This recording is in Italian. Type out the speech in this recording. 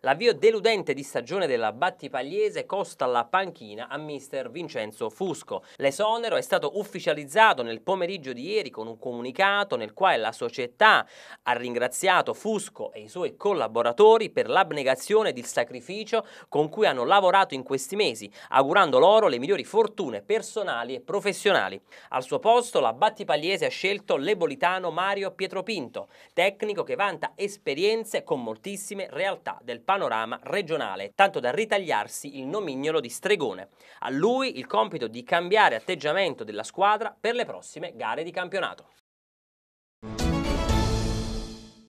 L'avvio deludente di stagione della Battipagliese costa la panchina a mister Vincenzo Fusco. L'esonero è stato ufficializzato nel pomeriggio di ieri con un comunicato nel quale la società ha ringraziato Fusco e i suoi collaboratori per l'abnegazione ed il sacrificio con cui hanno lavorato in questi mesi, augurando loro le migliori fortune personali e professionali. Al suo posto la Battipagliese ha scelto l'ebolitano Mario Pietropinto, tecnico che vanta esperienze con moltissime realtà del passato panorama regionale, tanto da ritagliarsi il nomignolo di stregone. A lui il compito di cambiare atteggiamento della squadra per le prossime gare di campionato.